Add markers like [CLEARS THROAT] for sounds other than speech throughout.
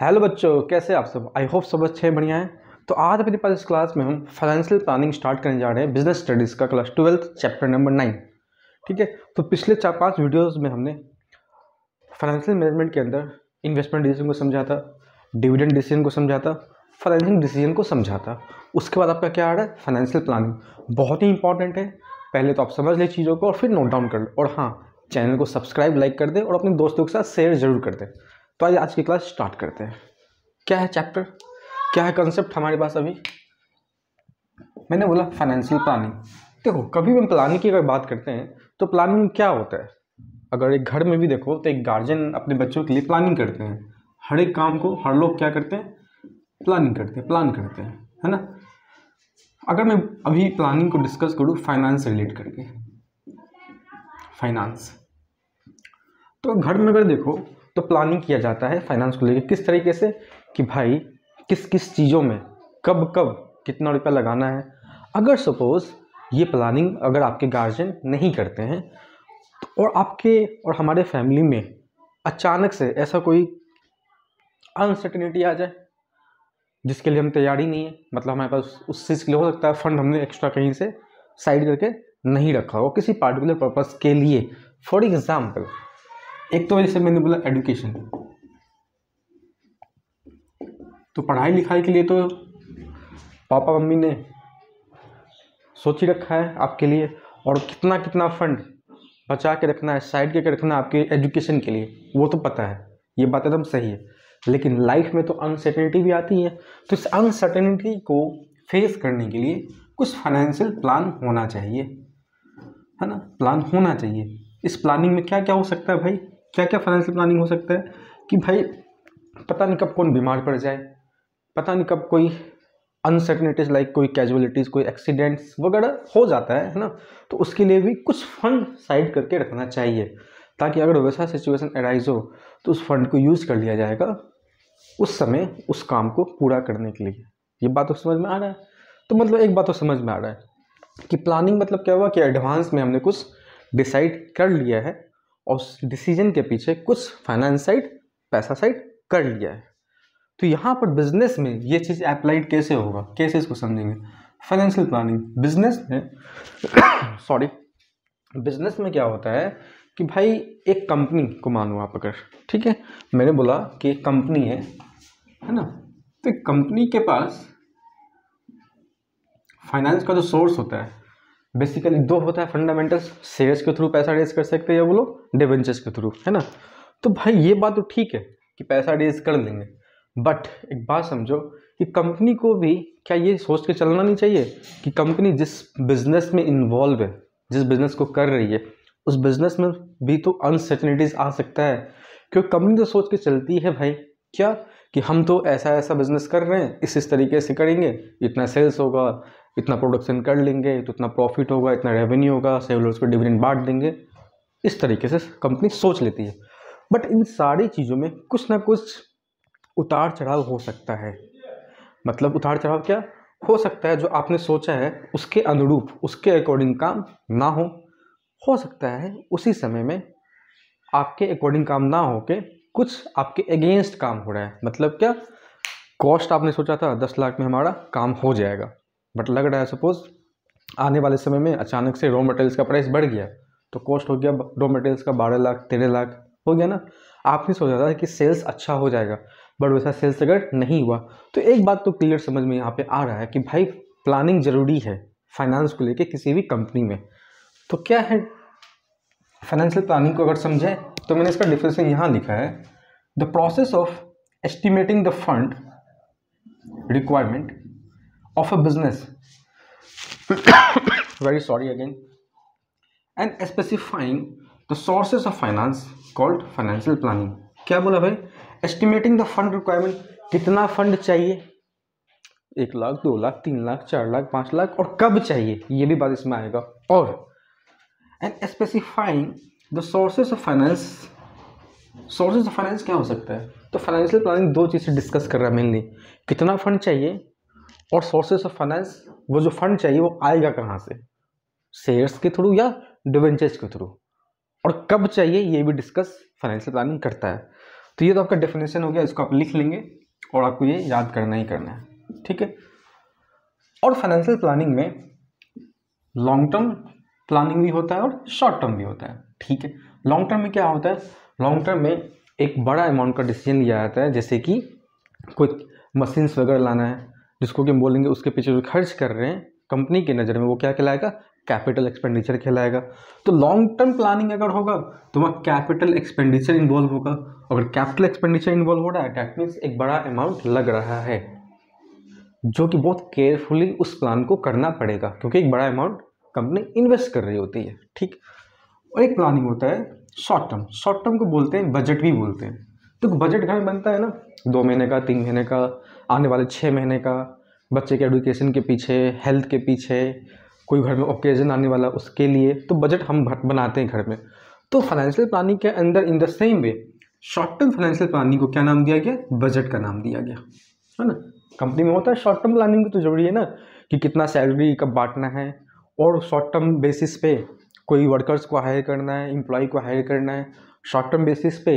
Hello बच्चों कैसे आप सब आई होप सब अच्छे हैं बढ़िया हैं तो आज अपने पास इस क्लास में हम फाइनेंशियल प्लानिंग स्टार्ट करने जा रहे हैं बिजनेस स्टडीज़ का class twelfth chapter number nine ठीक है तो पिछले चार पांच वीडियोस में हमने फाइनेंशियल मैनेजमेंट के अंदर इन्वेस्टमेंट डिसीजन को समझा था डिविडेंड डिसीजन को समझा था फाइनेंशियल डिसीजन को समझा था उसके बाद आपका क्या आ रहा है फाइनेंशियल प्लानिंग बहुत ही इंपॉर्टेंट है पहले तो आप समझ लें चीज़ों को और फिर नोट डाउन कर लो और हाँ चैनल को सब्सक्राइब लाइक कर दें और अपने दोस्तों के साथ शेयर जरूर कर दें तो आइए आज की क्लास स्टार्ट करते हैं क्या है चैप्टर क्या है कंसेप्ट हमारे पास अभी मैंने बोला फाइनेंशियल प्लानिंग देखो कभी भी हम प्लानिंग की अगर बात करते हैं तो प्लानिंग क्या होता है अगर एक घर में भी देखो तो एक गार्जियन अपने बच्चों के लिए प्लानिंग करते हैं हर एक काम को हर लोग क्या करते हैं प्लानिंग करते हैं प्लान करते हैं है ना अगर मैं अभी प्लानिंग को डिस्कस करूँ फाइनेंस रिलेट करके फाइनेंस तो घर में अगर देखो तो प्लानिंग किया जाता है फाइनेंस को लेकर किस तरीके से कि भाई किस किस चीज़ों में कब कब कितना रुपया लगाना है अगर सपोज़ ये प्लानिंग अगर आपके गार्जियन नहीं करते हैं तो और आपके और हमारे फैमिली में अचानक से ऐसा कोई अनसर्टनिटी आ जाए जिसके लिए हम तैयारी नहीं है मतलब हमारे पास उस चीज़ के लिए हो सकता है फ़ंड हमने एक्स्ट्रा कहीं से साइड करके नहीं रखा हो किसी पार्टिकुलर पर्पज़ के लिए फॉर एग्ज़ाम्पल एक तो जैसे मैंने बोला एडुकेशन तो पढ़ाई लिखाई के लिए तो पापा मम्मी ने सोच ही रखा है आपके लिए और कितना कितना फंड बचा के रखना है साइड करके रखना आपके एजुकेशन के लिए वो तो पता है ये बात एकदम सही है लेकिन लाइफ में तो अनसर्टेनिटी भी आती है तो इस अनसर्टेनिटी को फेस करने के लिए कुछ फाइनेंशियल प्लान होना चाहिए है ना प्लान होना चाहिए इस प्लानिंग में क्या क्या हो सकता है भाई क्या क्या फाइनेंशियल प्लानिंग हो सकता है कि भाई पता नहीं कब कौन बीमार पड़ जाए पता नहीं कब कोई अनसर्टनिटीज लाइक कोई कैजुअलिटीज़ कोई एक्सीडेंट्स वगैरह हो जाता है है ना तो उसके लिए भी कुछ फंड साइड करके रखना चाहिए ताकि अगर वैसा सिचुएशन एराइज हो तो उस फंड को यूज़ कर लिया जाएगा उस समय उस काम को पूरा करने के लिए ये बात तो समझ में आ रहा है तो मतलब एक बात तो समझ में आ रहा है कि प्लानिंग मतलब क्या हुआ कि एडवांस में हमने कुछ डिसाइड कर लिया है और उस डिसीजन के पीछे कुछ फाइनेंस साइड पैसा साइड कर लिया है तो यहाँ पर बिजनेस में ये चीज़ अप्लाइड कैसे होगा कैसे इसको समझेंगे फाइनेंशियल प्लानिंग बिजनेस में सॉरी [COUGHS] बिजनेस में क्या होता है कि भाई एक कंपनी को मानो आप अगर ठीक है मैंने बोला कि एक कंपनी है है ना तो कंपनी के पास फाइनेंस का जो सोर्स होता है बेसिकली दो होता है फंडामेंटल्स शेयर्स के थ्रू पैसा रेज कर सकते हैं वो लोग डिवेंचर्स के थ्रू है ना तो भाई ये बात तो ठीक है कि पैसा रेज कर लेंगे बट एक बात समझो कि कंपनी को भी क्या ये सोच के चलना नहीं चाहिए कि कंपनी जिस बिजनेस में इन्वॉल्व है जिस बिजनेस को कर रही है उस बिजनेस में भी तो अनसर्टनिटीज़ आ सकता है क्योंकि कंपनी तो सोच के चलती है भाई क्या कि हम तो ऐसा ऐसा बिजनेस कर रहे हैं इस इस तरीके से करेंगे इतना सेल्स होगा इतना प्रोडक्शन कर लेंगे तो इतना प्रॉफिट होगा इतना रेवेन्यू होगा सेवलर्स को डिविडेंड बांट देंगे इस तरीके से कंपनी सोच लेती है बट इन सारी चीज़ों में कुछ ना कुछ उतार चढ़ाव हो सकता है मतलब उतार चढ़ाव क्या हो सकता है जो आपने सोचा है उसके अनुरूप उसके अकॉर्डिंग काम ना हो हो सकता है उसी समय में आपके अकॉर्डिंग काम ना हो के कुछ आपके अगेंस्ट काम हो रहा है मतलब क्या कॉस्ट आपने सोचा था दस लाख में हमारा काम हो जाएगा बट लग रहा है सपोज आने वाले समय में अचानक से रॉ मटेरियल्स का प्राइस बढ़ गया तो कॉस्ट हो गया रॉ मटेरियल्स का बारह लाख तेरह लाख हो गया ना आपने सोचा था कि सेल्स अच्छा हो जाएगा बट वैसा सेल्स अगर नहीं हुआ तो एक बात तो क्लियर समझ में यहाँ पे आ रहा है कि भाई प्लानिंग ज़रूरी है फाइनेंस को लेके किसी भी कंपनी में तो क्या है फाइनेंशियल प्लानिंग को अगर समझें तो मैंने इसका डिफिनेशन यहाँ लिखा है the process of estimating the fund requirement of a business [COUGHS] very sorry again and specifying the sources of finance called financial planning क्या बोला भाई एस्टिमेटिंग द फंड रिक्वायरमेंट कितना फंड चाहिए एक लाख दो लाख तीन लाख चार लाख पाँच लाख और कब चाहिए ये भी बात इसमें आएगा और and specifying the sources of finance sources of finance क्या हो सकता है तो फाइनेंशियल प्लानिंग दो चीज़ें डिस्कस कर रहा है मेनली कितना फंड चाहिए और सोर्सेस ऑफ फाइनेंस वो जो फंड चाहिए वो आएगा कहाँ से शेयर्स के थ्रू या डिवेंचर्स के थ्रू और कब चाहिए ये भी डिस्कस फाइनेंशियल प्लानिंग करता है तो ये तो आपका डेफिनेशन हो गया इसको आप लिख लेंगे और आपको ये याद करना ही करना है ठीक है और फाइनेंशियल प्लानिंग में लॉन्ग टर्म प्लानिंग भी होता है और शॉर्ट टर्म भी होता है ठीक है लॉन्ग टर्म में क्या होता है लॉन्ग टर्म में एक बड़ा अमाउंट का डिसीजन लिया जाता है जैसे कि कोई मशीन्स वगैरह लाना है जिसको कि हम बोलेंगे उसके पीछे जो खर्च कर रहे हैं कंपनी की नज़र में वो क्या कहलाएगा कैपिटल एक्सपेंडिचर कहलाएगा तो लॉन्ग टर्म प्लानिंग अगर होगा तो वहाँ कैपिटल एक्सपेंडिचर इन्वॉल्व होगा अगर कैपिटल एक्सपेंडिचर इन्वॉल्व हो रहा है डैट मीन्स एक बड़ा अमाउंट लग रहा है जो कि बहुत केयरफुली उस प्लान को करना पड़ेगा क्योंकि एक बड़ा अमाउंट कंपनी इन्वेस्ट कर रही होती है ठीक और एक प्लानिंग होता है शॉर्ट टर्म शॉर्ट टर्म को बोलते हैं बजट भी बोलते हैं तो बजट घर बनता है ना दो महीने का तीन महीने का आने वाले छः महीने का बच्चे के एडुकेशन के पीछे हेल्थ के पीछे कोई घर में ओकेज़न आने वाला उसके लिए तो बजट हम बनाते हैं घर में तो फाइनेंशियल प्लानिंग के अंदर in the same way short term financial planning को क्या नाम दिया गया बजट का नाम दिया गया है ना कंपनी में होता है शॉर्ट टर्म प्लानिंग तो जरूरी है ना कि कितना सैलरी कब बांटना है और शॉर्ट टर्म बेसिस पे कोई वर्कर्स को हायर करना है एम्प्लॉय को हायर करना है शॉर्ट टर्म बेसिस पे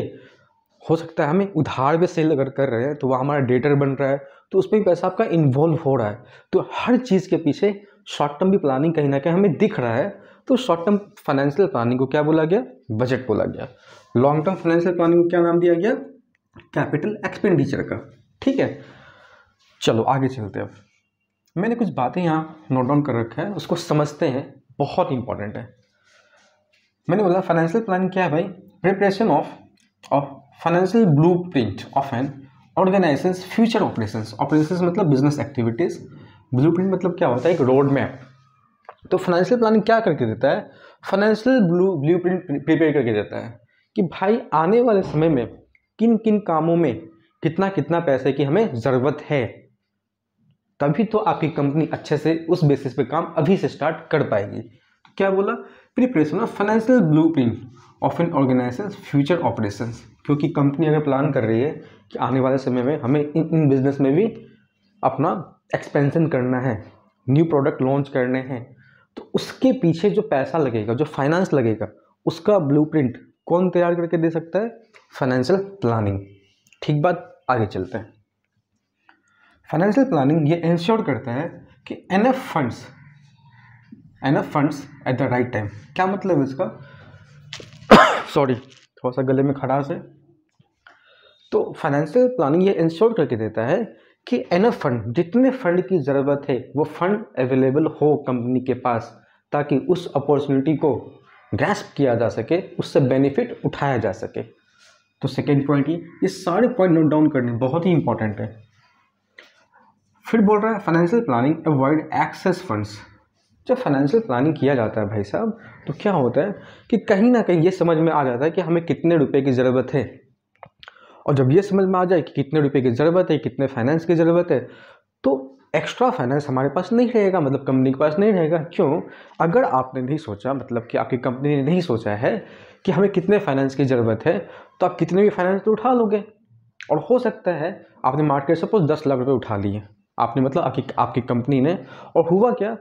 हो सकता है हमें उधार पे सेल अगर कर रहे हैं तो वह हमारा डेटर बन रहा है तो उसमें भी पैसा आपका इन्वॉल्व हो रहा है तो हर चीज़ के पीछे शॉर्ट टर्म भी प्लानिंग कहीं ना कहीं हमें दिख रहा है तो शॉर्ट टर्म फाइनेंशियल प्लानिंग को क्या बोला गया बजट बोला गया लॉन्ग टर्म फाइनेंशियल प्लानिंग को क्या नाम दिया गया कैपिटल एक्सपेंडिचर का ठीक है चलो आगे चलते अब मैंने कुछ बातें यहाँ नोट डाउन कर रखा है उसको समझते हैं बहुत इंपॉर्टेंट है मैंने बोला फाइनेंशियल प्लानिंग क्या है भाई preparation of of financial blueprint of an organisation future operation operation मतलब बिजनेस एक्टिविटीज ब्लू प्रिंट मतलब क्या होता है एक रोड मैप तो फाइनेंशियल प्लानिंग क्या करके देता है financial blue blueprint prepare करके देता है कि भाई आने वाले समय में किन किन कामों में कितना कितना पैसे की हमें ज़रूरत है तभी तो आपकी कंपनी अच्छे से उस बेसिस पे काम अभी से स्टार्ट कर पाएगी तो क्या बोला preparation of financial blueprint of an organisation future operations क्योंकि कंपनी अगर प्लान कर रही है कि आने वाले समय में हमें इन इन बिज़नेस में भी अपना एक्सपेंसन करना है न्यू प्रोडक्ट लॉन्च करने हैं तो उसके पीछे जो पैसा लगेगा जो फाइनेंस लगेगा उसका ब्लूप्रिंट कौन तैयार करके दे सकता है फाइनेंशियल प्लानिंग ठीक बात आगे चलते हैं फाइनेंशियल प्लानिंग ये इंश्योर करता है कि enough funds enough funds at the right time क्या मतलब इसका सॉरी [COUGHS] थोड़ा सा गले में खराश है तो फाइनेंशियल प्लानिंग ये इंश्योर करके देता है कि एनफ फंड जितने फंड की ज़रूरत है वो फंड अवेलेबल हो कंपनी के पास ताकि उस अपॉर्चुनिटी को ग्रैस्प किया जा सके उससे बेनिफिट उठाया जा सके तो सेकेंड पॉइंट ये ये सारे पॉइंट नोट डाउन करने बहुत ही इंपॉर्टेंट है फिर बोल रहा है financial planning avoid excess funds जब फाइनेंशियल प्लानिंग किया जाता है भाई साहब तो क्या होता है कि कहीं ना कहीं ये समझ में आ जाता है कि हमें कितने रुपए की ज़रूरत है और जब ये समझ में आ जाए कि कितने रुपए की ज़रूरत है कितने फाइनेंस की ज़रूरत है तो एक्स्ट्रा फाइनेंस हमारे पास नहीं रहेगा मतलब कंपनी के पास नहीं रहेगा क्यों अगर आपने नहीं सोचा मतलब कि आपकी कंपनी ने नहीं सोचा है कि हमें कितने फाइनेंस की ज़रूरत है तो आप कितने भी फाइनेंस तो उठा लोगे और हो सकता है आपने मार्केट सपोज दस लाख रुपये उठा लिए आपने मतलब आपकी आपकी कंपनी ने और हुआ क्या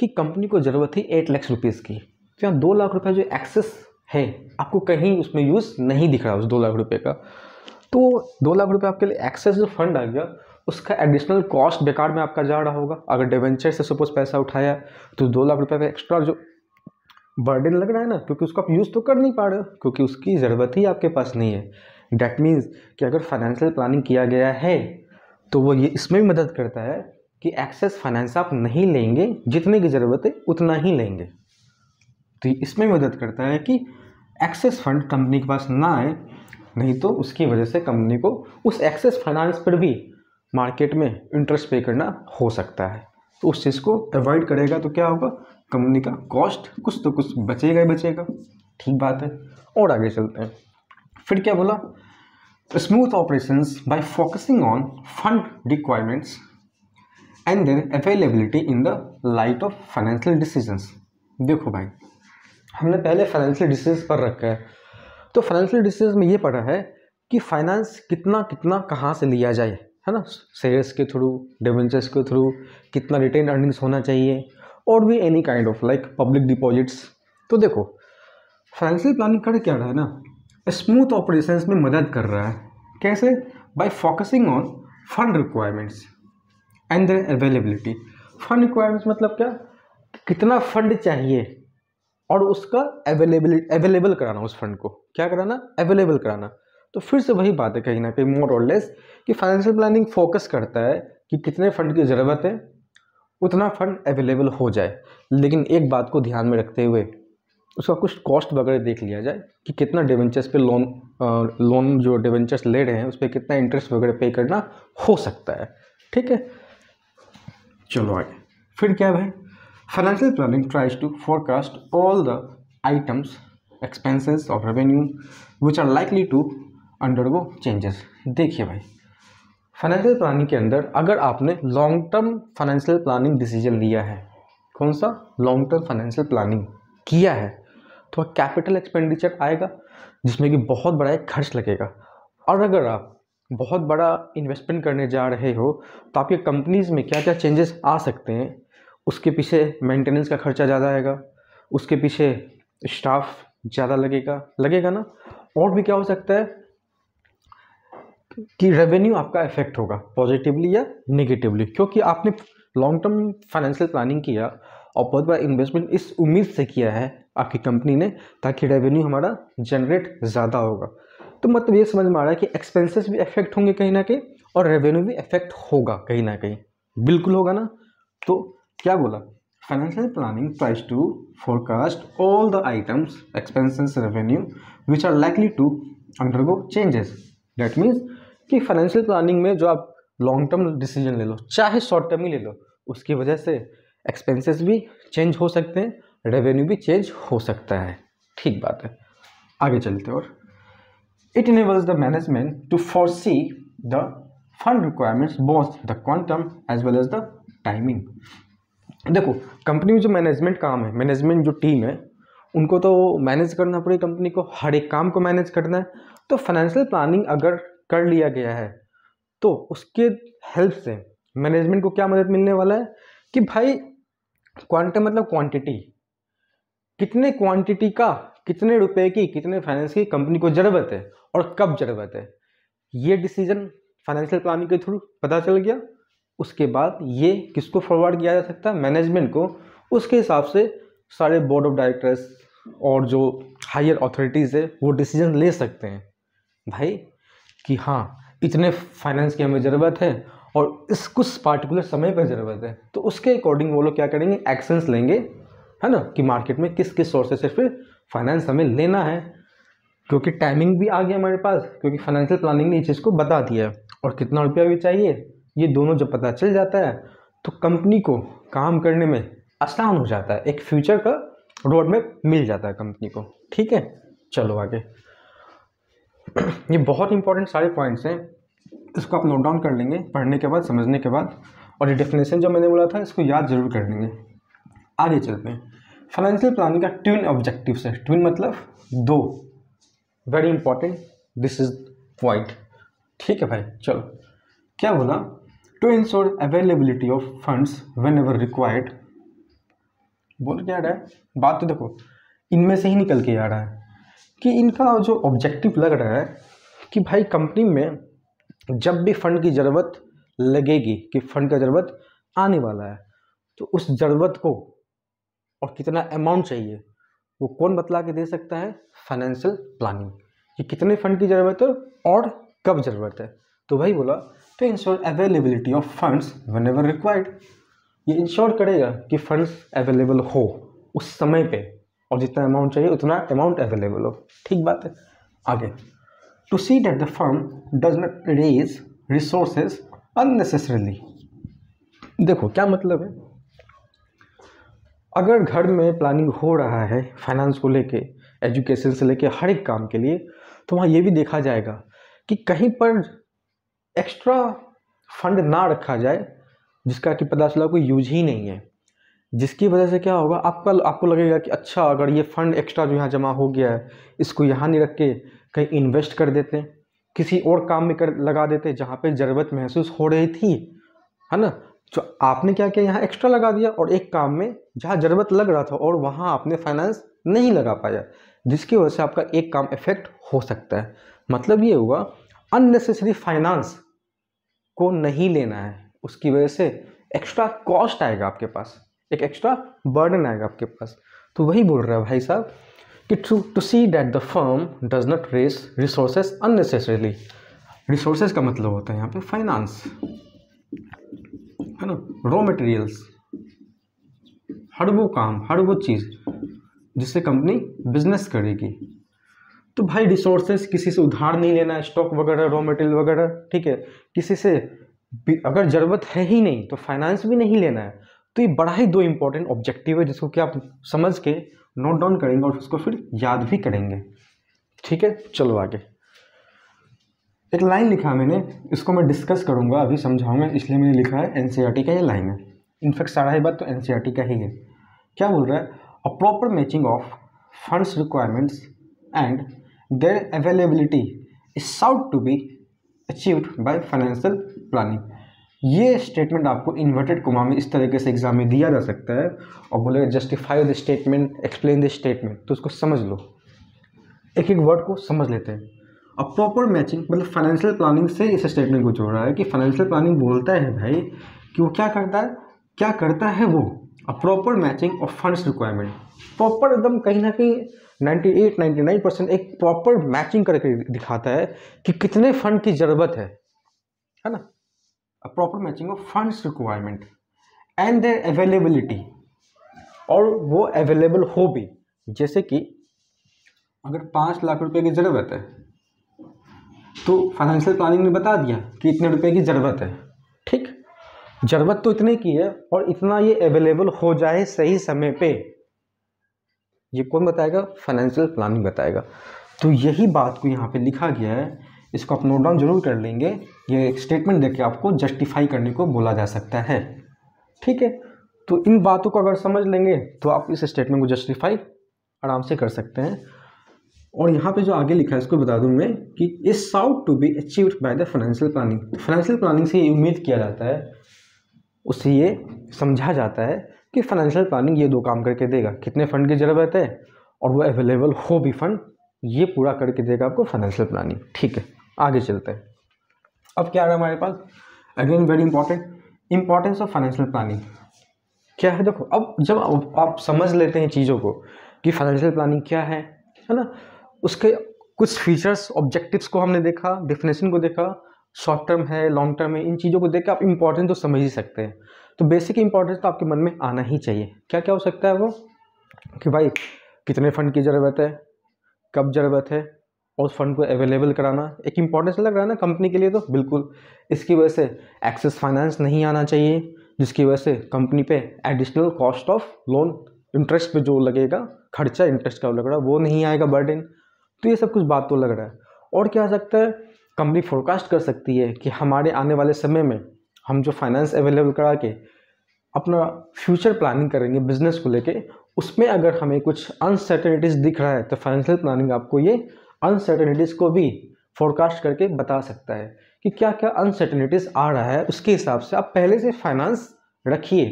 कि कंपनी को ज़रूरत थी एट लैक्स रुपीज़ की तो यहाँ दो लाख रुपये जो एक्सेस है आपको कहीं उसमें यूज़ नहीं दिख रहा उस दो लाख रुपये का तो दो लाख रुपये आपके लिए एक्सेस जो फंड आ गया उसका एडिशनल कॉस्ट बेकार में आपका जा रहा होगा अगर डिवेंचर से सपोज पैसा उठाया तो दो लाख रुपये का एक्स्ट्रा जो बर्डन लग रहा है ना क्योंकि उसको आप यूज़ तो कर नहीं पा रहे हो क्योंकि उसकी ज़रूरत ही आपके पास नहीं है डैट मीन्स कि अगर फाइनेंशियल प्लानिंग किया गया है तो वो ये इसमें भी मदद करता है कि एक्सेस फाइनेंस आप नहीं लेंगे जितने की ज़रूरत है उतना ही लेंगे तो इसमें मदद करता है कि एक्सेस फंड कंपनी के पास ना आए नहीं तो उसकी वजह से कंपनी को उस एक्सेस फाइनेंस पर भी मार्केट में इंटरेस्ट पे करना हो सकता है तो उस चीज़ को अवॉइड करेगा तो क्या होगा कंपनी का कॉस्ट कुछ तो कुछ बचेगा ही बचेगा ठीक बात है और आगे चलते हैं फिर क्या बोला smooth operation by focusing on fund requirements and then availability in the light of financial decisions देखो भाई हमने पहले फाइनेंशियल डिसीजन पर रखा है तो फाइनेंशियल डिसीजन में ये पढ़ा है कि फाइनेंस कितना कितना कहाँ से लिया जाए है ना शेयर्स के थ्रू डिवेंचर्स के थ्रू कितना रिटेन अर्निंग्स होना चाहिए और भी any kind of like public deposits तो देखो फाइनेंशियल प्लानिंग कर क्या रहा है ना स्मूथ ऑपरेशन में मदद कर रहा है कैसे by focusing on fund requirements and their availability fund requirements मतलब क्या कितना फंड चाहिए और उसका अवेलेबल अवेलेबल कराना उस फंड को क्या कराना अवेलेबल कराना तो फिर से वही बात है कहीं ना कहीं मोर और लेस कि फाइनेंशियल प्लानिंग फोकस करता है कि कितने फंड की ज़रूरत है उतना फंड अवेलेबल हो जाए लेकिन एक बात को ध्यान में रखते हुए उसका कुछ कॉस्ट वगैरह देख लिया जाए कि कितना डिवेंचर्स पे लोन आ, लोन जो डिवेंचर्स ले रहे हैं उस पर कितना इंटरेस्ट वगैरह पे करना हो सकता है ठीक है चलो आगे फिर क्या भाई Financial planning tries to forecast all the items, expenses or revenue which are likely to undergo changes. देखिए भाई फाइनेंशियल प्लानिंग के अंदर अगर आपने long term financial planning decision लिया है कौन सा लॉन्ग टर्म फाइनेंशियल प्लानिंग किया है तो कैपिटल एक्सपेंडिचर आएगा जिसमें कि बहुत बड़ा एक खर्च लगेगा और अगर आप बहुत बड़ा इन्वेस्टमेंट करने जा रहे हो तो आपके कंपनीज में क्या क्या चेंजेस आ सकते हैं उसके पीछे मेंटेनेंस का खर्चा ज़्यादा आएगा उसके पीछे स्टाफ ज़्यादा लगेगा लगेगा ना और भी क्या हो सकता है कि रेवेन्यू आपका इफेक्ट होगा पॉजिटिवली या नेगेटिवली क्योंकि आपने लॉन्ग टर्म फाइनेंशियल प्लानिंग किया और बहुत बड़ा इन्वेस्टमेंट इस उम्मीद से किया है आपकी कंपनी ने ताकि रेवेन्यू हमारा जनरेट ज़्यादा होगा तो मतलब ये समझ में आ रहा है कि एक्सपेंसेस भी इफेक्ट होंगे कहीं ना कहीं और रेवेन्यू भी इफेक्ट होगा कहीं ना कहीं बिल्कुल होगा ना तो क्या बोला financial planning tries to forecast all the items expenses revenue which are likely to undergo changes that means कि फाइनेंशियल प्लानिंग में जो आप लॉन्ग टर्म डिसीजन ले लो चाहे शॉर्ट टर्म ही ले लो उसकी वजह से एक्सपेंसिस भी चेंज हो सकते हैं रेवेन्यू भी चेंज हो सकता है ठीक बात है आगे चलते और it enables the management to foresee the fund requirements both the quantum as well as the timing देखो कंपनी में जो मैनेजमेंट काम है मैनेजमेंट जो टीम है उनको तो मैनेज करना पूरी कंपनी को हर एक काम को मैनेज करना है तो फाइनेंशियल प्लानिंग अगर कर लिया गया है तो उसके हेल्प से मैनेजमेंट को क्या मदद मिलने वाला है कि भाई क्वांटम मतलब क्वांटिटी कितने क्वांटिटी का कितने रुपए की कितने फाइनेंस की कंपनी को ज़रूरत है और कब ज़रूरत है ये डिसीजन फाइनेंशियल प्लानिंग के थ्रू पता चल गया उसके बाद ये किसको फॉरवर्ड किया जा सकता है मैनेजमेंट को उसके हिसाब से सारे बोर्ड ऑफ डायरेक्टर्स और जो हायर अथॉरिटीज़ है वो डिसीजन ले सकते हैं भाई कि हाँ इतने फाइनेंस की हमें ज़रूरत है और इस कुछ पार्टिकुलर समय पर ज़रूरत है तो उसके अकॉर्डिंग वो लोग क्या करेंगे एक्शंस लेंगे है ना कि मार्केट में किस किस सोर्सेज से फिर फाइनेंस हमें लेना है क्योंकि टाइमिंग भी आ गया हमारे पास क्योंकि फाइनेंशियल प्लानिंग ने इस चीज़ को बता दिया है और कितना रुपया भी चाहिए ये दोनों जब पता चल जाता है तो कंपनी को काम करने में आसान हो जाता है एक फ्यूचर का रोड में मिल जाता है कंपनी को ठीक है चलो आगे [CLEARS THROAT] ये बहुत इंपॉर्टेंट सारे पॉइंट्स हैं इसको आप नोट डाउन कर लेंगे पढ़ने के बाद समझने के बाद और ये डेफिनेशन जो मैंने बोला था इसको याद जरूर कर लेंगे आगे चलते हैं फाइनेंशियल प्लानिंग का ट्विन ऑब्जेक्टिव है ट्विन मतलब दो very important this is point ठीक है भाई चलो क्या बोला to ensure availability of funds whenever required बोल क्या रहा है बात तो देखो इनमें से ही निकल के आ रहा है कि इनका जो ऑब्जेक्टिव लग रहा है कि भाई कंपनी में जब भी फंड की ज़रूरत लगेगी कि फंड का ज़रूरत आने वाला है तो उस ज़रूरत को और कितना अमाउंट चाहिए वो कौन बतला के दे सकता है फाइनेंशियल प्लानिंग कि कितने फंड की ज़रूरत है और कब ज़रूरत है तो भाई बोला to ensure availability of funds whenever required ये इंश्योर करेगा कि फंड्स अवेलेबल हो उस समय पे और जितना अमाउंट चाहिए उतना अमाउंट अवेलेबल हो ठीक बात है आगे to see that the firm does not raise resources unnecessarily देखो क्या मतलब है अगर घर में प्लानिंग हो रहा है फाइनेंस को लेके एजुकेशन से लेके हर एक काम के लिए तो वहाँ ये भी देखा जाएगा कि कहीं पर एक्स्ट्रा फंड ना रखा जाए जिसका कि पता चला कोई यूज ही नहीं है जिसकी वजह से क्या होगा आपका आपको लगेगा कि अच्छा अगर ये फंड एक्स्ट्रा जो यहाँ जमा हो गया है इसको यहाँ नहीं रख के कहीं इन्वेस्ट कर देते किसी और काम में कर लगा देते जहाँ पे ज़रूरत महसूस हो रही थी है ना तो आपने क्या किया यहाँ एक्स्ट्रा लगा दिया और एक काम में जहाँ ज़रूरत लग रहा था और वहाँ आपने फाइनेंस नहीं लगा पाया जिसकी वजह से आपका एक काम इफेक्ट हो सकता है मतलब ये हुआ अननेसेसरी फाइनेंस को नहीं लेना है उसकी वजह से एक्स्ट्रा कॉस्ट आएगा आपके पास एक एक्स्ट्रा बर्डन आएगा आपके पास तो वही बोल रहा है भाई साहब कि to to see that the firm does not raise resources unnecessarily resources का मतलब होता है यहाँ पे फाइनेंस है ना रॉ मटेरियल्स हर वो काम हर वो चीज़ जिससे कंपनी बिजनेस करेगी तो भाई रिसोर्सेस किसी से उधार नहीं लेना है स्टॉक वगैरह रॉ मटेरियल वगैरह ठीक है किसी से अगर ज़रूरत है ही नहीं तो फाइनेंस भी नहीं लेना है तो ये बड़ा ही दो इम्पॉर्टेंट ऑब्जेक्टिव है जिसको कि आप समझ के नोट डाउन करेंगे और उसको फिर याद भी करेंगे ठीक है चलो आगे एक लाइन लिखा है मैंने इसको मैं डिस्कस करूंगा अभी समझाऊंगा इसलिए मैंने लिखा है एन e का ये लाइन है इनफैक्ट सारा ही बात तो एन e का ही है क्या बोल रहा है a proper matching of funds requirements and their availability is sought to be achieved by financial planning ये स्टेटमेंट आपको इन्वर्टेड कोमा में इस तरीके से एग्जाम में दिया जा सकता है और बोलेगा justify the statement explain the statement तो उसको समझ लो एक एक वर्ड को समझ लेते हैं अब प्रॉपर मैचिंग मतलब फाइनेंशियल प्लानिंग से इस स्टेटमेंट को जोड़ रहा है कि फाइनेंशियल प्लानिंग बोलता है भाई कि वो क्या करता है क्या करता है वो proper matching of funds requirement proper एकदम कहीं ना कहीं 98 99 परसेंट एक प्रॉपर मैचिंग करके दिखाता है कि कितने फंड की ज़रूरत है है ना proper matching of funds requirement and their availability और वो अवेलेबल हो भी जैसे कि अगर पाँच लाख रुपए की ज़रूरत है तो फाइनेंशियल प्लानिंग ने बता दिया कि इतने रुपए की ज़रूरत है ठीक ज़रूरत तो इतने की है और इतना ये अवेलेबल हो जाए सही समय पे ये कौन बताएगा फाइनेंशियल प्लानिंग बताएगा तो यही बात को यहाँ पे लिखा गया है इसको आप नोट डाउन जरूर कर लेंगे ये स्टेटमेंट देके आपको जस्टिफाई करने को बोला जा सकता है ठीक है तो इन बातों को अगर समझ लेंगे तो आप इस स्टेटमेंट को जस्टिफाई आराम से कर सकते हैं और यहाँ पे जो आगे लिखा है इसको बता दूँ मैं कि is sought to be achieved by the financial planning financial planning से ये उम्मीद किया जाता है उससे ये समझा जाता है कि फाइनेंशियल प्लानिंग ये दो काम करके देगा कितने फंड की ज़रूरत है और वो अवेलेबल हो भी फंड ये पूरा करके देगा आपको फाइनेंशियल प्लानिंग ठीक है आगे चलते हैं अब क्या आ रहा है हमारे पास again very important importance of financial planning क्या है देखो अब जब आप समझ लेते हैं चीज़ों को कि फाइनेंशियल प्लानिंग क्या है है ना उसके कुछ फीचर्स ऑब्जेक्टिव्स को हमने देखा डिफिनेशन को देखा शॉर्ट टर्म है लॉन्ग टर्म है इन चीज़ों को देख के आप इम्पॉर्टेंट तो समझ ही सकते हैं तो बेसिक इंपॉर्टेंस तो आपके मन में आना ही चाहिए क्या क्या हो सकता है वो कि भाई कितने फ़ंड की ज़रूरत है कब ज़रूरत है और उस फंड को अवेलेबल कराना एक इम्पॉर्टेंस लग रहा है ना कंपनी के लिए तो बिल्कुल इसकी वजह से एक्सेस फाइनेंस नहीं आना चाहिए जिसकी वजह से कंपनी पे additional cost of loan interest पे जो लगेगा खर्चा इंटरेस्ट का लग रहा है वो नहीं आएगा बर्डन तो ये सब कुछ बात तो लग रहा है और क्या आ सकता है कंपनी फोरकास्ट कर सकती है कि हमारे आने वाले समय में हम जो फाइनेंस अवेलेबल करा के अपना फ्यूचर प्लानिंग करेंगे बिजनेस को लेके उसमें अगर हमें कुछ अनसर्टेनिटीज़ दिख रहा है तो फाइनेंशियल प्लानिंग आपको ये अनसर्टेनिटीज़ को भी फोरकास्ट करके बता सकता है कि क्या क्या अनसर्टेनिटीज़ आ रहा है उसके हिसाब से आप पहले से फाइनेंस रखिए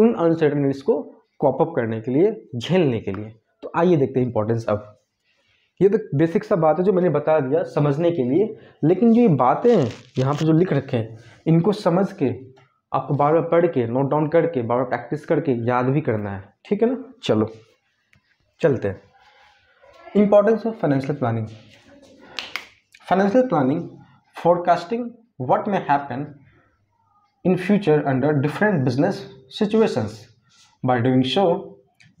उन अनसर्टेनिटीज़ को कॉपअप करने के लिए झेलने के लिए तो आइए देखते हैं इंपॉर्टेंस अब ये तो बेसिक सा बात है जो मैंने बता दिया समझने के लिए लेकिन जो ये बातें हैं यहाँ पर जो लिख रखे हैं इनको समझ के आपको बार बार पढ़ के नोट डाउन करके बार बार प्रैक्टिस करके याद भी करना है ठीक है ना चलो चलते हैं importance of financial planning financial planning forecasting what may happen in future under different business situations by doing so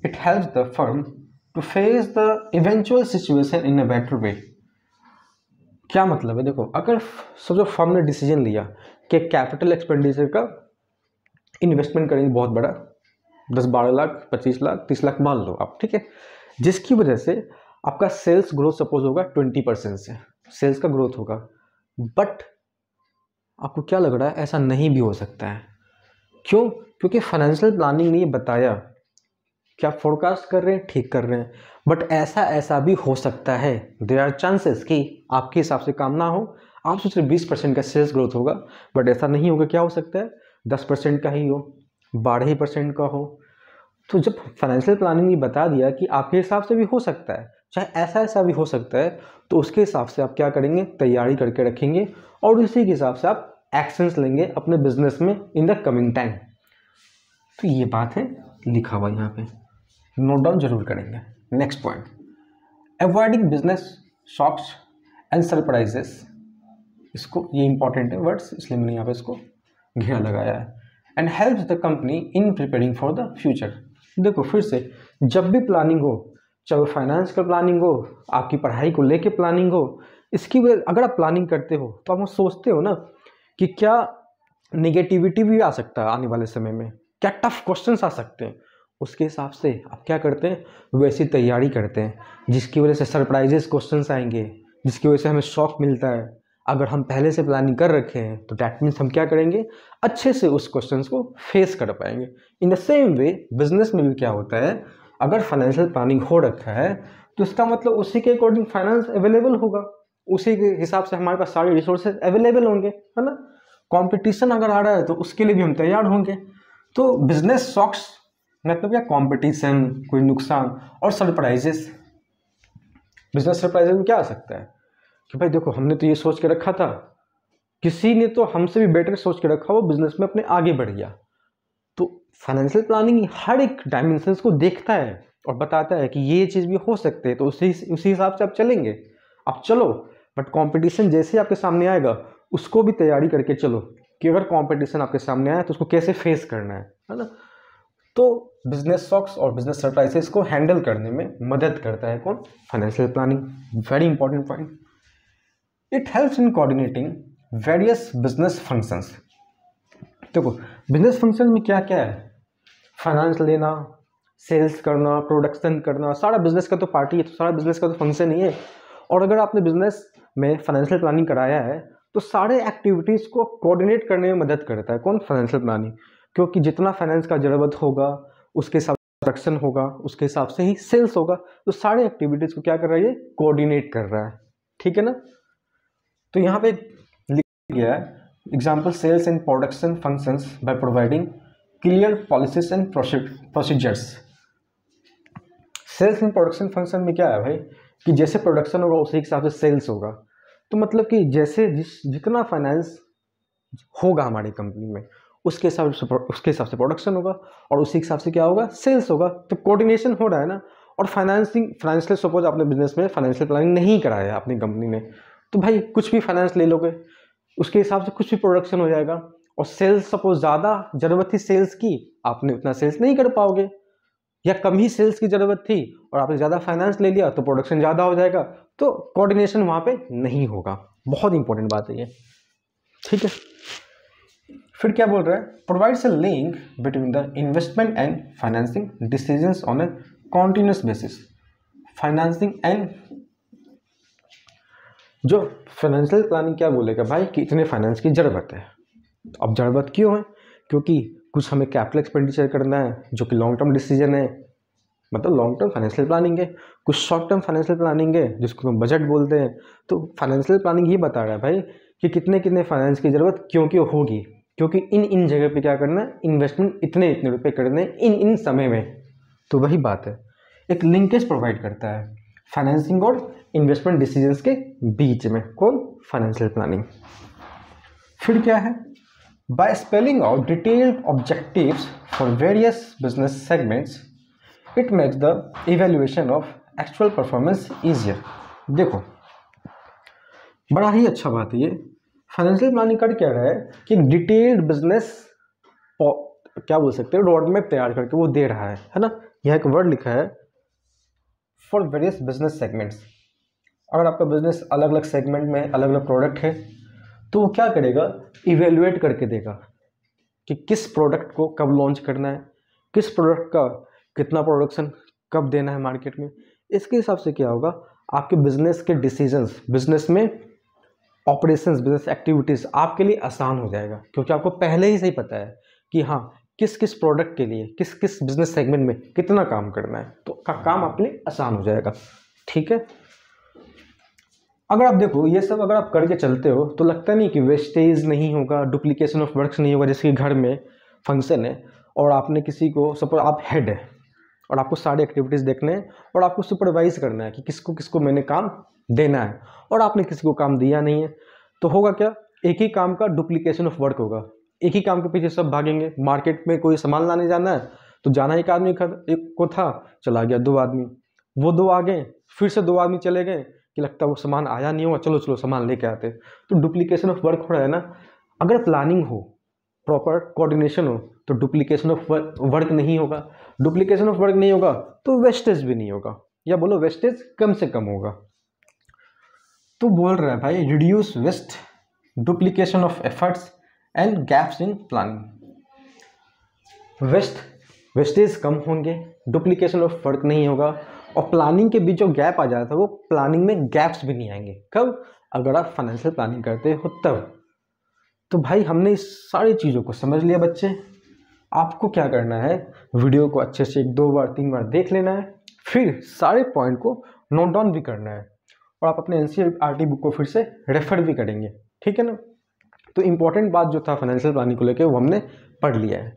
it helps the firm to face the eventual situation in a better way क्या मतलब है देखो अगर जो firm ने decision लिया कि capital expenditure का इन्वेस्टमेंट करेंगे बहुत बड़ा दस बारह लाख पच्चीस लाख तीस लाख मान लो आप ठीक है जिसकी वजह से आपका सेल्स ग्रोथ सपोज होगा ट्वेंटी परसेंट से सेल्स का ग्रोथ होगा बट आपको क्या लग रहा है ऐसा नहीं भी हो सकता है क्यों क्योंकि फाइनेंशियल प्लानिंग ने ये बताया क्या फोरकास्ट कर रहे हैं ठीक कर रहे हैं बट ऐसा ऐसा भी हो सकता है देर आर चांसेस कि आपके हिसाब से काम ना हो आप सोच रहे बीस परसेंट का सेल्स ग्रोथ होगा बट ऐसा नहीं होगा क्या हो सकता है दस परसेंट का ही हो बारह ही परसेंट का हो तो जब फाइनेंशियल प्लानिंग ने बता दिया कि आपके हिसाब से भी हो सकता है चाहे ऐसा ऐसा भी हो सकता है तो उसके हिसाब से आप क्या करेंगे तैयारी करके रखेंगे और उसी के हिसाब से आप एक्शंस लेंगे अपने बिजनेस में इन द कमिंग टाइम तो ये बात है लिखा हुआ यहाँ पे नोट डाउन जरूर करेंगे next point avoiding business shocks and surprises इसको ये इंपॉर्टेंट है वर्ड्स इसलिए मैंने यहाँ पे इसको घेरा लगाया है and help the company in preparing for the future देखो फिर से जब भी प्लानिंग हो चाहे फाइनेंस का प्लानिंग हो आपकी पढ़ाई को लेके प्लानिंग हो इसकी वजह अगर आप प्लानिंग करते हो तो आप सोचते हो ना कि क्या निगेटिविटी भी आ सकता है आने वाले समय में क्या टफ क्वेश्चन आ सकते हैं उसके हिसाब से आप क्या करते हैं वैसी तैयारी करते हैं जिसकी वजह से सरप्राइजेस क्वेश्चंस आएंगे जिसकी वजह से हमें शौक मिलता है अगर हम पहले से प्लानिंग कर रखे हैं तो डैट मीन्स हम क्या करेंगे अच्छे से उस क्वेश्चन को फेस कर पाएंगे in the same way business में भी क्या होता है अगर फाइनेंशियल प्लानिंग हो रखा है तो इसका मतलब उसी के अकॉर्डिंग फाइनेंस अवेलेबल होगा उसी के हिसाब से हमारे पास सारे रिसोर्सेज अवेलेबल होंगे है ना कंपटीशन अगर आ रहा है तो उसके लिए भी हम तैयार होंगे तो बिजनेस शॉक्स मतलब क्या कंपटीशन कोई नुकसान और सरप्राइजेस बिजनेस सरप्राइजेस में क्या आ सकता है कि भाई देखो हमने तो ये सोच के रखा था किसी ने तो हमसे भी बेटर सोच के रखा वो बिजनेस में अपने आगे बढ़ गया तो फाइनेंशियल प्लानिंग हर एक डायमेंशन को देखता है और बताता है कि ये चीज़ भी हो सकती है तो उसी उसी हिसाब से आप चलेंगे आप चलो बट कंपटीशन जैसे आपके सामने आएगा उसको भी तैयारी करके चलो कि अगर कंपटीशन आपके सामने आया तो उसको कैसे फेस करना है है ना तो बिजनेस स्टॉक्स और बिजनेस सरप्राइजेस को हैंडल करने में मदद करता है कौन financial planning very important point it helps in coordinating various business functions देखो बिजनेस फंक्शन में क्या क्या है फाइनेंस लेना सेल्स करना प्रोडक्शन करना सारा बिजनेस का तो पार्टी है तो सारा बिजनेस का तो फंक्शन ही है और अगर आपने बिजनेस में फाइनेंशियल प्लानिंग कराया है तो सारे एक्टिविटीज़ को कोऑर्डिनेट करने में मदद करता है कौन फाइनेंशियल प्लानिंग क्योंकि जितना फाइनेंस का ज़रूरत होगा उसके हिसाब प्रोडक्शन होगा उसके हिसाब से ही सेल्स होगा तो सारे एक्टिविटीज़ को क्या कर रहा है ये कोऑर्डिनेट कर रहा है ठीक है ना तो यहाँ पे लिखा गया है example sales and production functions by providing clear policies and procedures sales and production function में क्या है भाई कि जैसे प्रोडक्शन होगा उसी हिसाब से सेल्स होगा तो मतलब कि जैसे जिस जितना फाइनेंस होगा हमारी कंपनी में उसके हिसाब से उसके हिसाब से प्रोडक्शन होगा और उसी हिसाब से क्या होगा सेल्स होगा तो कोऑर्डिनेशन हो रहा है ना और फाइनेंसिंग फाइनेंशियल सपोज आपने बिजनेस में फाइनेंशियल प्लानिंग नहीं कराया अपनी कंपनी ने तो भाई कुछ भी फाइनेंस ले लोगे उसके हिसाब से कुछ भी प्रोडक्शन हो जाएगा और सेल्स सपोज ज़्यादा ज़रूरत थी सेल्स की आपने उतना सेल्स नहीं कर पाओगे या कम ही सेल्स की ज़रूरत थी और आपने ज़्यादा फाइनेंस ले लिया तो प्रोडक्शन ज़्यादा हो जाएगा तो कोऑर्डिनेशन वहाँ पे नहीं होगा बहुत इंपॉर्टेंट बात है ये ठीक है फिर क्या बोल रहा है provides a link between the investment and financing decision on a continuous basis financing and जो फाइनेंशियल प्लानिंग क्या बोलेगा भाई कि इतने फाइनेंस की ज़रूरत है तो अब ज़रूरत क्यों है क्योंकि कुछ हमें कैपिटल एक्सपेंडिचर करना है जो कि लॉन्ग टर्म डिसीजन है मतलब लॉन्ग टर्म फाइनेंशियल प्लानिंग है कुछ शॉर्ट टर्म फाइनेंशियल प्लानिंग है जिसको हम बजट बोलते हैं तो फाइनेंशियल प्लानिंग ये बता रहा है भाई कि कितने कितने फाइनेंस की ज़रूरत क्यों क्यों होगी क्योंकि इन इन जगह पे क्या करना है इन्वेस्टमेंट इतने इतने रुपए करने इन इन समय में तो वही बात है एक लिंकेज प्रोवाइड करता है फाइनेंसिंग और इन्वेस्टमेंट डिसीजंस के बीच में कौन फाइनेंशियल प्लानिंग फिर क्या है by spelling out detailed objectives for various business segments it makes the evaluation of actual performance easier देखो बड़ा ही अच्छा बात है ये फाइनेंशियल प्लानिंग कर क्या रहा है कि डिटेल्ड बिजनेस क्या बोल सकते हैं रोड मैप तैयार करके वो दे रहा है है ना यह एक वर्ड लिखा है फॉर वेरियस बिजनेस सेगमेंट्स अगर आपका बिजनेस अलग अलग सेगमेंट में अलग अलग प्रोडक्ट है तो वो क्या करेगा इवेल्युएट करके देगा कि किस प्रोडक्ट को कब लॉन्च करना है किस प्रोडक्ट का कितना प्रोडक्शन कब देना है मार्केट में इसके हिसाब से क्या होगा आपके बिजनेस के डिसीजंस बिजनेस में ऑपरेशंस बिजनेस एक्टिविटीज़ आपके लिए आसान हो जाएगा क्योंकि आपको पहले ही से ही पता है कि हाँ किस किस प्रोडक्ट के लिए किस किस बिजनेस सेगमेंट में कितना काम करना है तो का काम आपके लिए आसान हो जाएगा ठीक है अगर आप देखो ये सब अगर आप करके चलते हो तो लगता नहीं कि वेस्टेज नहीं होगा डुप्लीकेशन ऑफ वर्क्स नहीं होगा जैसे कि घर में फंक्शन है और आपने किसी को सपोज आप हेड है और आपको सारी एक्टिविटीज़ देखने हैं और आपको सुपरवाइज करना है कि किसको किसको मैंने काम देना है और आपने किसी को काम दिया नहीं है तो होगा क्या एक ही काम का डुप्लीकेशन ऑफ वर्क होगा एक ही काम के पीछे सब भागेंगे मार्केट में कोई सामान लाने जाना है तो जाना एक आदमी एक को था चला गया दो आदमी वो दो आ गए फिर से दो आदमी चले गए कि लगता है वो सामान आया नहीं होगा चलो चलो सामान लेके आते तो डुप्लीकेशन ऑफ वर्क हो रहा है ना अगर प्लानिंग हो प्रॉपर कोऑर्डिनेशन हो तो डुप्लीकेशन ऑफ वर्क नहीं होगा डुप्लीकेशन ऑफ वर्क नहीं होगा तो वेस्टेज भी नहीं होगा या बोलो वेस्टेज कम से कम होगा तो बोल रहा है भाई reduce waste duplication of efforts and gaps in planning waste wastage कम होंगे डुप्लीकेशन ऑफ फर्क नहीं होगा और प्लानिंग के बीच जो गैप आ जाता है वो प्लानिंग में गैप्स भी नहीं आएंगे कब अगर आप फाइनेंशियल प्लानिंग करते हो तब तो भाई हमने इस सारी चीज़ों को समझ लिया बच्चे आपको क्या करना है वीडियो को अच्छे से एक दो बार तीन बार देख लेना है फिर सारे पॉइंट को नोट डाउन भी करना है और आप अपने एन बुक e को फिर से रेफर भी करेंगे ठीक है ना तो इम्पॉर्टेंट बात जो था फाइनेंशियल प्लानिंग को लेकर वो हमने पढ़ लिया है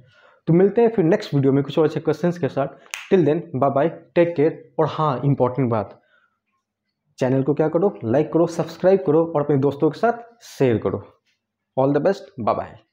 तो मिलते हैं फिर नेक्स्ट वीडियो में कुछ और अच्छे क्वेश्चन के साथ till then bye bye take care और हाँ इंपॉर्टेंट बात चैनल को क्या करो लाइक करो सब्सक्राइब करो और अपने दोस्तों के साथ शेयर करो all the best bye bye